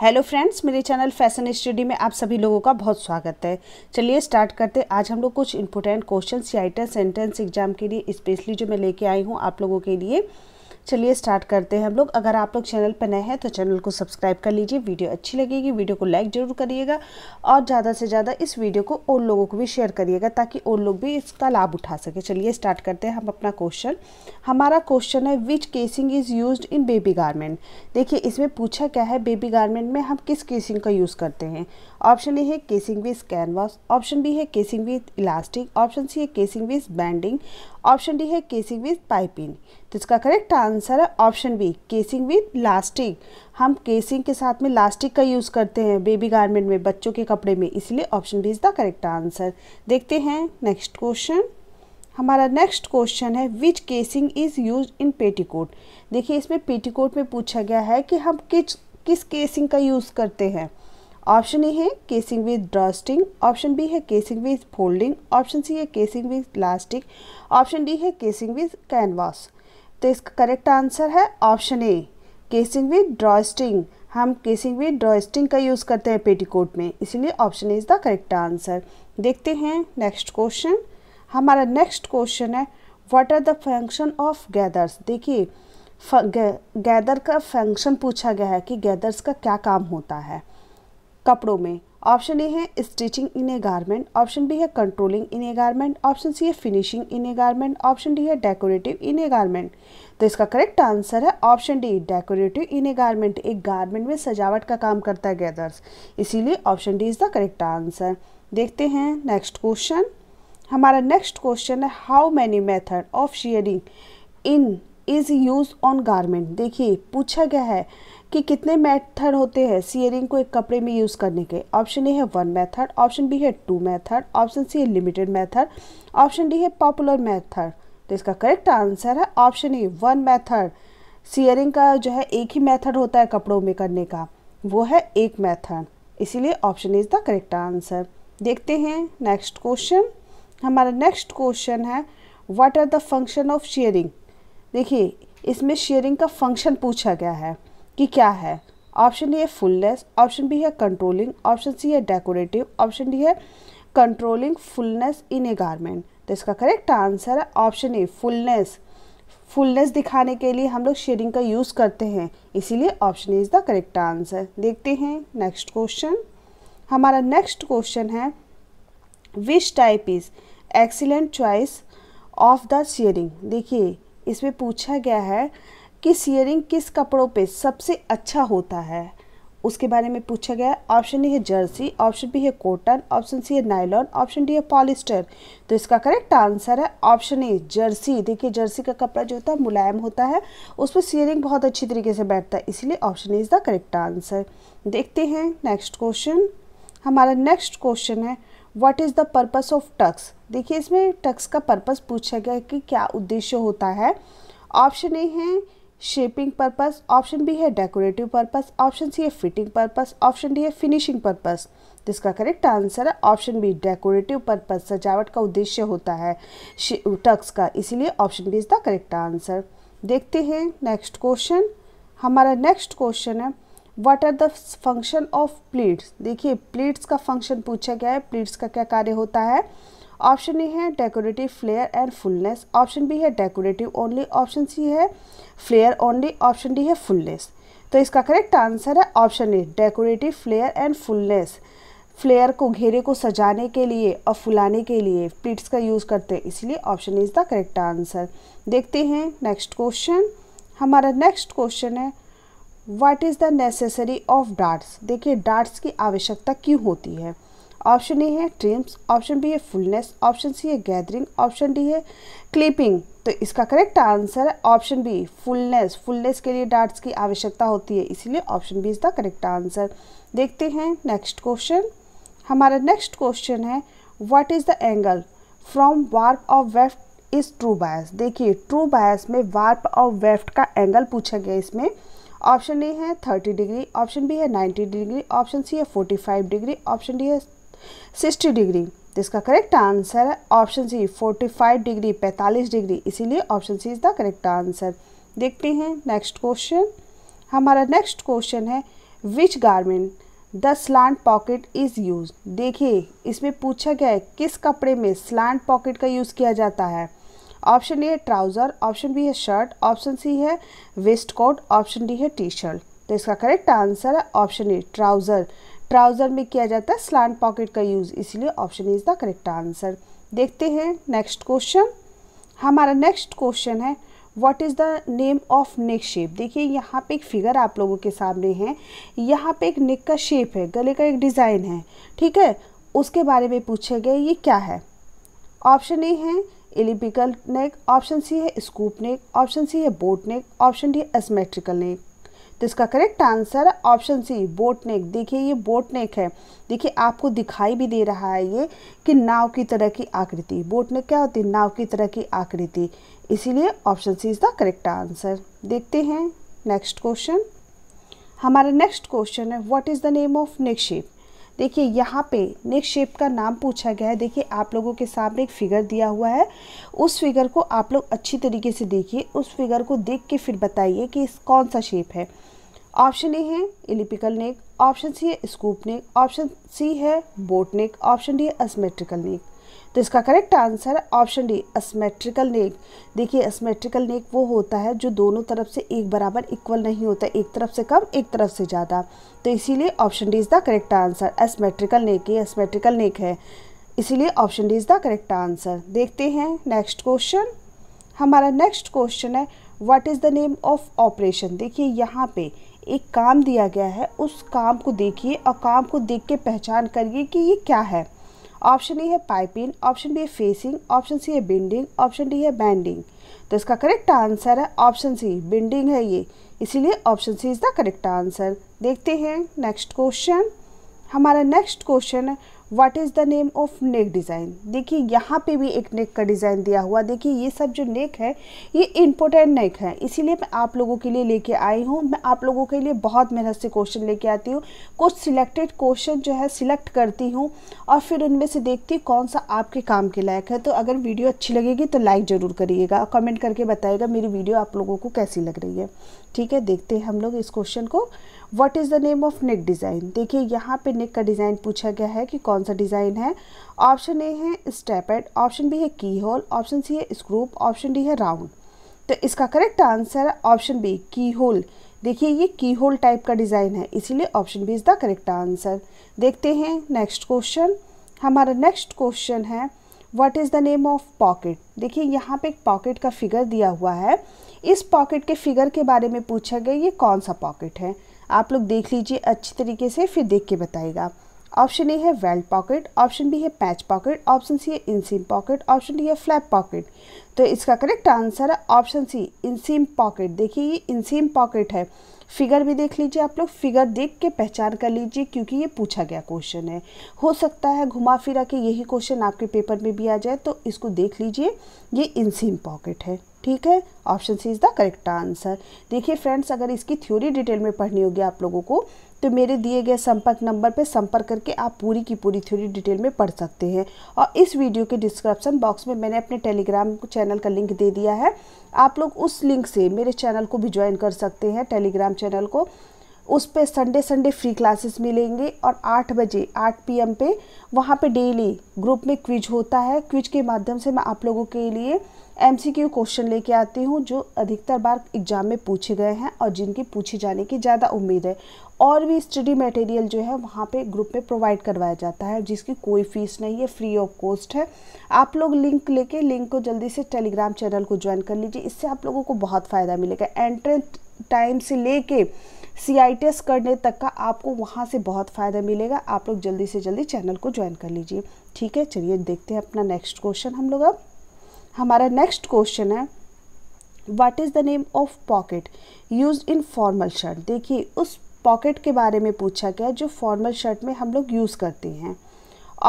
hello friends मेरे channel fashion study में आप सभी लोगों का बहुत स्वागत है चलिए स्टार्ट करते हैं आज हम लोग कुछ इंपोर्टेंट क्वेश्चन या आइटन सेंटेंस एग्जाम के लिए स्पेशली जो मैं लेके आई हूँ आप लोगों के लिए चलिए स्टार्ट करते हैं हम लोग अगर आप लोग चैनल पर नए हैं तो चैनल को सब्सक्राइब कर लीजिए वीडियो अच्छी लगेगी वीडियो को लाइक ज़रूर करिएगा और ज़्यादा से ज़्यादा इस वीडियो को और लोगों को भी शेयर करिएगा ताकि और लोग भी इसका लाभ उठा सके चलिए स्टार्ट करते हैं हम अपना क्वेश्चन हमारा क्वेश्चन है which casing is use in baby garment देखिए इसमें पूछा क्या है बेबी गारमेंट में हम किस केसिंग का यूज़ करते हैं ऑप्शन ए है casing with canvas option B है casing with elastic option C है casing with banding option D है केसिंग विथ पाइपिंग तो इसका करेक्ट आंसर है option B casing with elastic हम केसिंग के साथ में लास्टिक का यूज़ करते हैं बेबी गारमेंट में बच्चों के कपड़े में इसलिए option B is the correct answer देखते हैं नेक्स्ट क्वेश्चन हमारा नेक्स्ट क्वेश्चन है which casing is use in petticoat देखिए इसमें पेटीकोट में पूछा गया है कि हम किस किस केसिंग का यूज़ करते हैं ऑप्शन ए है casing with drawstring option B है casing with folding option C है casing with plastic option D है केसिंग विद कैनवास तो इसका करेक्ट आंसर है option A casing with drawstring हम केसिंग विद ड्रॉ स्टिंग का use करते हैं पेटीकोट में इसीलिए option A is the correct answer देखते हैं नेक्स्ट क्वेश्चन हमारा नेक्स्ट क्वेश्चन है what are the function of gathers देखिए गैदर का फंक्शन पूछा गया है कि गैदर्स का क्या काम होता है कपड़ों में ऑप्शन ए है stitching in a garment option B है controlling in a garment option C है finishing in a garment option D है डेकोरेटिव इन ए गारमेंट तो इसका करेक्ट आंसर है option D decorative in a garment एक garment में सजावट का काम करता है गैदर्स इसीलिए option D is the correct answer देखते हैं नेक्स्ट क्वेश्चन हमारा नेक्स्ट क्वेश्चन है how many method of shirring in is use on garment देखिए पूछा गया है कि कितने मेथड होते हैं सीयरिंग को एक कपड़े में यूज़ करने के ऑप्शन ए है वन मेथड ऑप्शन बी है टू मेथड ऑप्शन सी है लिमिटेड मेथड ऑप्शन डी है पॉपुलर मेथड तो इसका करेक्ट आंसर है option A one method shirring का जो है एक ही मेथड होता है कपड़ों में करने का वो है एक मेथड इसीलिए option is the correct answer देखते हैं नेक्स्ट क्वेश्चन हमारा नेक्स्ट क्वेश्चन है what are the function of shirring देखिए इसमें शेयरिंग का फंक्शन पूछा गया है कि क्या है option A fullness option B है कंट्रोलिंग ऑप्शन सी है डेकोरेटिव ऑप्शन डी है controlling fullness in a garment तो इसका करेक्ट आंसर है ऑप्शन ए फुलनेस फुलनेस दिखाने के लिए हम लोग शेडिंग का यूज़ करते हैं इसीलिए option A is the correct answer देखते हैं नेक्स्ट क्वेश्चन हमारा नेक्स्ट क्वेश्चन है which type is excellent choice of the shirring देखिए इसमें पूछा गया है कि सियरिंग किस कपड़ों पे सबसे अच्छा होता है उसके बारे में पूछा गया ऑप्शन ए है जर्सी ऑप्शन बी है कॉटन ऑप्शन सी है नायलॉन ऑप्शन डी है पॉलिस्टर तो इसका करेक्ट आंसर है ऑप्शन ए जर्सी देखिए जर्सी का कपड़ा जो होता है मुलायम होता है उस पर सियरिंग बहुत अच्छी तरीके से बैठता है इसलिए option A is the correct answer देखते हैं नेक्स्ट क्वेश्चन हमारा नेक्स्ट क्वेश्चन है what is the purpose of tucks देखिए इसमें टक्स का पर्पस पूछा गया कि क्या उद्देश्य होता है ऑप्शन ए है शेपिंग पर्पस ऑप्शन बी है डेकोरेटिव पर्पस ऑप्शन सी है फिटिंग पर्पस ऑप्शन डी है फिनिशिंग पर्पस तो इसका करेक्ट आंसर है ऑप्शन बी डेकोरेटिव पर्पस सजावट का उद्देश्य होता है टक्स का इसीलिए option B is the correct answer देखते हैं नेक्स्ट क्वेश्चन हमारा नेक्स्ट क्वेश्चन है what are the function of pleats देखिए प्लेट्स का फंक्शन पूछा गया है प्लेट्स का क्या कार्य होता है ऑप्शन ए है decorative flare and fullness option B है डेकोरेटिव ओनली ऑप्शन सी है फ्लेयर ओनली ऑप्शन डी है फुलनेस तो इसका करेक्ट आंसर है option A decorative flare and fullness flare को घेरे को सजाने के लिए और फुलाने के लिए प्लीट्स का यूज़ करते हैं इसलिए option is the correct answer देखते हैं नेक्स्ट क्वेश्चन हमारा नेक्स्ट क्वेश्चन है what is the necessary of darts देखिए डार्ट्स की आवश्यकता क्यों होती है ऑप्शन ए है ट्रिम्स ऑप्शन बी है फुलनेस ऑप्शन सी है गैदरिंग ऑप्शन डी है क्लिपिंग तो इसका करेक्ट आंसर है ऑप्शन बी फुलनेस फुलनेस के लिए डार्ट्स की आवश्यकता होती है इसीलिए option B is the correct answer देखते हैं नेक्स्ट क्वेश्चन हमारा नेक्स्ट क्वेश्चन है what is the angle from warp of weft is true bias देखिए ट्रू बायस में वार्प ऑफ वेफ्ट का एंगल पूछा गया इसमें ऑप्शन ए है थर्टी डिग्री ऑप्शन बी है नाइन्टी डिग्री ऑप्शन सी है forty five degree option D है सिक्सटी डिग्री तो इसका करेक्ट आंसर है option C forty five degree पैंतालीस डिग्री इसीलिए option C is the correct answer देखते हैं नेक्स्ट क्वेश्चन हमारा नेक्स्ट क्वेश्चन है which garment the slant pocket is use देखिए इसमें पूछा गया है किस कपड़े में स्लांट पॉकेट का यूज़ किया जाता है ऑप्शन ए है ट्राउज़र ऑप्शन बी है शर्ट ऑप्शन सी है वेस्ट कोट ऑप्शन डी है टी शर्ट तो इसका करेक्ट आंसर है ऑप्शन ए ट्राउज़र ट्राउज़र में किया जाता है स्लान पॉकेट का यूज़ इसलिए option is the correct answer देखते हैं नेक्स्ट क्वेश्चन हमारा नेक्स्ट क्वेश्चन है what is the name of neck shape देखिए यहाँ पे एक फिगर आप लोगों के सामने है यहाँ पे एक नेक का शेप है गले का एक डिज़ाइन है ठीक है उसके बारे में पूछे गए ये क्या है ऑप्शन ए है एलिपिकल नेक ऑप्शन सी है स्कूप नेक ऑप्शन सी है boat neck option D asymmetrical neck तो इसका correct answer option C boat neck देखिए ये बोट नेक है देखिए आपको दिखाई भी दे रहा है ये कि नाव की तरह की आकृति बोट नेक क्या होती है नाव की तरह की आकृति इसीलिए option C is the correct answer देखते हैं नेक्स्ट क्वेश्चन हमारा नेक्स्ट क्वेश्चन है what is the name of neck shape देखिए यहाँ पे नेक शेप का नाम पूछा गया है देखिए आप लोगों के सामने एक फिगर दिया हुआ है उस फिगर को आप लोग अच्छी तरीके से देखिए उस फिगर को देख के फिर बताइए कि इस कौन सा शेप है ऑप्शन ए है एलिपिकल नेक ऑप्शन सी है स्कूप नेक ऑप्शन सी है बोट नेक ऑप्शन डी है असमेट्रिकल नेक तो इसका correct answer option D asymmetrical neck देखिए असमेट्रिकल नेक वो होता है जो दोनों तरफ से एक बराबर इक्वल नहीं होता एक तरफ से कम एक तरफ से ज़्यादा तो इसीलिए option D is the correct answer asymmetrical neck ये असमेट्रिकल नेक है इसीलिए option D is the correct answer देखते हैं नेक्स्ट क्वेश्चन हमारा नेक्स्ट क्वेश्चन है what is the name of operation देखिए यहाँ पे एक काम दिया गया है उस काम को देखिए और काम को देख के पहचान करिए कि ये क्या है ऑप्शन ए है पाइपिंग ऑप्शन बी है फेसिंग ऑप्शन सी है बिंडिंग ऑप्शन डी है बैंडिंग तो इसका करेक्ट आंसर है ऑप्शन सी बिंडिंग है ये इसीलिए option C is the correct answer देखते हैं नेक्स्ट क्वेश्चन हमारा next question what is the name of neck design देखिए यहाँ पे भी एक नेक का डिज़ाइन दिया हुआ देखिए ये सब जो नेक है ये इम्पोर्टेंट नेक है इसीलिए मैं आप लोगों के लिए लेके आई हूँ मैं आप लोगों के लिए बहुत मेहनत से क्वेश्चन लेके आती हूँ कुछ सिलेक्टेड क्वेश्चन जो है सिलेक्ट करती हूँ और फिर उनमें से देखती हूँ कौन सा आपके काम के लायक है तो अगर वीडियो अच्छी लगेगी तो लाइक ज़रूर करिएगा और कमेंट करके बताइएगा मेरी वीडियो आप लोगों को कैसी लग रही है ठीक है देखते हैं हम लोग इस क्वेश्चन को what is the name of neck design देखिए यहाँ पे नेक का डिज़ाइन पूछा गया है कि कौन सा डिज़ाइन है ऑप्शन ए है स्टेपेड ऑप्शन बी है की होल ऑप्शन सी है स्क्रूप ऑप्शन डी है राउंड तो इसका करेक्ट आंसर है ऑप्शन बी की होल देखिए ये की होल टाइप का डिज़ाइन है इसीलिए option B is the correct answer देखते हैं नेक्स्ट क्वेश्चन हमारा नेक्स्ट क्वेश्चन है what is the name of pocket देखिए यहाँ पे एक पॉकेट का फिगर दिया हुआ है इस पॉकेट के फिगर के बारे में पूछा गया ये कौन सा पॉकेट है आप लोग देख लीजिए अच्छी तरीके से फिर देख के बताएगा ऑप्शन ए है वेल्ड पॉकेट ऑप्शन बी है पैच पॉकेट ऑप्शन सी है इनसीम पॉकेट ऑप्शन डी है फ्लैप पॉकेट तो इसका करेक्ट आंसर है ऑप्शन सी इनसीम पॉकेट देखिए ये इनसीम पॉकेट है फिगर भी देख लीजिए आप लोग फिगर देख के पहचान कर लीजिए क्योंकि ये पूछा गया क्वेश्चन है हो सकता है घुमा फिरा के यही क्वेश्चन आपके पेपर में भी आ जाए तो इसको देख लीजिए ये इनसीम पॉकेट है ठीक है option C is the correct answer देखिए फ्रेंड्स अगर इसकी थ्योरी डिटेल में पढ़नी होगी आप लोगों को तो मेरे दिए गए संपर्क नंबर पर संपर्क करके आप पूरी की पूरी थ्योरी डिटेल में पढ़ सकते हैं और इस वीडियो के डिस्क्रिप्सन बॉक्स में मैंने अपने टेलीग्राम चैनल का लिंक दे दिया है आप लोग उस लिंक से मेरे चैनल को भी ज्वाइन कर सकते हैं टेलीग्राम चैनल को उस पर संडे संडे फ्री क्लासेस मिलेंगे और 8 बजे 8 पीएम पे वहाँ पे डेली ग्रुप में क्विज होता है क्विज के माध्यम से मैं आप लोगों के लिए एमसीक्यू क्वेश्चन लेके आती हूँ जो अधिकतर बार एग्जाम में पूछे गए हैं और जिनके पूछे जाने की ज़्यादा उम्मीद है और भी स्टडी मटेरियल जो है वहाँ पे ग्रुप में प्रोवाइड करवाया जाता है जिसकी कोई फीस नहीं है फ्री ऑफ कॉस्ट है आप लोग लिंक लेके लिंक को जल्दी से टेलीग्राम चैनल को ज्वाइन कर लीजिए इससे आप लोगों को बहुत फ़ायदा मिलेगा एंट्रेंस टाइम से लेके सी आई करने तक का आपको वहाँ से बहुत फ़ायदा मिलेगा आप लोग जल्दी से जल्दी चैनल को ज्वाइन कर लीजिए ठीक है चलिए देखते हैं अपना नेक्स्ट क्वेश्चन हम लोग अब हमारा नेक्स्ट क्वेश्चन है what is the name of pocket use in formal shirt देखिए उस पॉकेट के बारे में पूछा गया जो फॉर्मल शर्ट में हम लोग यूज़ करते हैं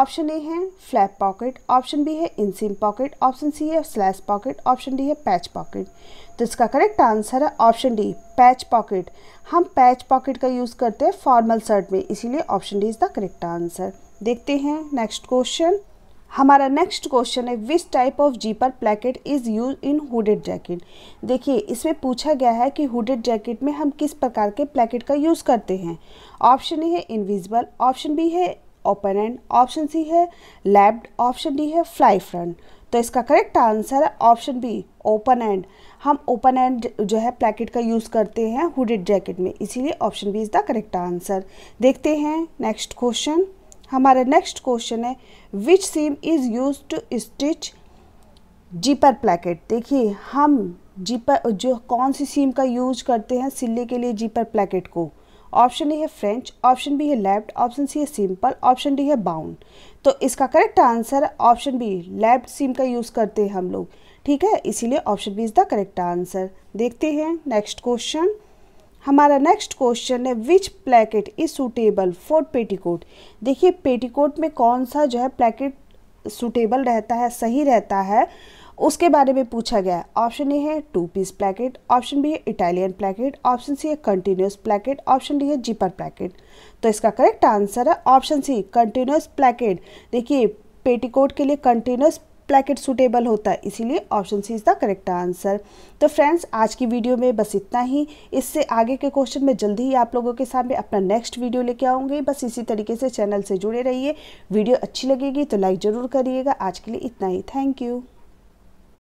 ऑप्शन ए है फ्लैप पॉकेट ऑप्शन बी है इनसीम पॉकेट ऑप्शन सी है स्लैश पॉकेट ऑप्शन डी है पैच पॉकेट तो इसका करेक्ट आंसर है ऑप्शन डी पैच पॉकेट हम पैच पॉकेट का यूज़ करते हैं फॉर्मल शर्ट में इसीलिए option D is the correct answer देखते हैं नेक्स्ट क्वेश्चन हमारा नेक्स्ट क्वेश्चन है which type of zipper placket is use in hooded jacket देखिए इसमें पूछा गया है कि हुडेड जैकेट में हम किस प्रकार के प्लेकेट का यूज़ करते हैं ऑप्शन ए है इनविजिबल ऑप्शन बी है ओपन एंड ऑप्शन सी है लैब्ड ऑप्शन डी है फ्लाई फ्रंट तो इसका करेक्ट आंसर है ऑप्शन बी ओपन एंड हम ओपन एंड जो है प्लेकेट का यूज़ करते हैं हुडेड जैकेट में इसीलिए option B is the correct answer देखते हैं नेक्स्ट क्वेश्चन हमारा नेक्स्ट क्वेश्चन है which seam is use to stitch zipper placket देखिए हम जीपर जो कौन सी सीम का यूज करते हैं सिले के लिए जीपर प्लेकेट को ऑप्शन ए है फ्रेंच ऑप्शन बी है लेफ्ट ऑप्शन सी है सिंपल ऑप्शन डी है बाउंड तो इसका correct answer option B left seam का यूज़ करते हैं हम लोग ठीक है इसीलिए option B is the correct answer देखते हैं नेक्स्ट क्वेश्चन हमारा नेक्स्ट क्वेश्चन है which placket is suitable for petticoat देखिए पेटीकोट में कौन सा जो है प्लेकेट सुटेबल रहता है सही रहता है उसके बारे में पूछा गया है ऑप्शन ए है two piece placket option B है इटालियन प्लेकेट ऑप्शन सी है कंटिन्यूस प्लेकेट ऑप्शन डी है जीपर प्लेकेट तो इसका करेक्ट आंसर है ऑप्शन सी कंटिन्यूस प्लेकेट देखिए पेटीकोट के लिए कंटिन्यूस प्लैकेट सूटेबल होता है इसीलिए option C is the correct answer तो फ्रेंड्स आज की वीडियो में बस इतना ही इससे आगे के क्वेश्चन में जल्दी ही आप लोगों के सामने अपना नेक्स्ट वीडियो लेके आऊँगी बस इसी तरीके से चैनल से जुड़े रहिए वीडियो अच्छी लगेगी तो लाइक ज़रूर करिएगा आज के लिए इतना ही थैंक यू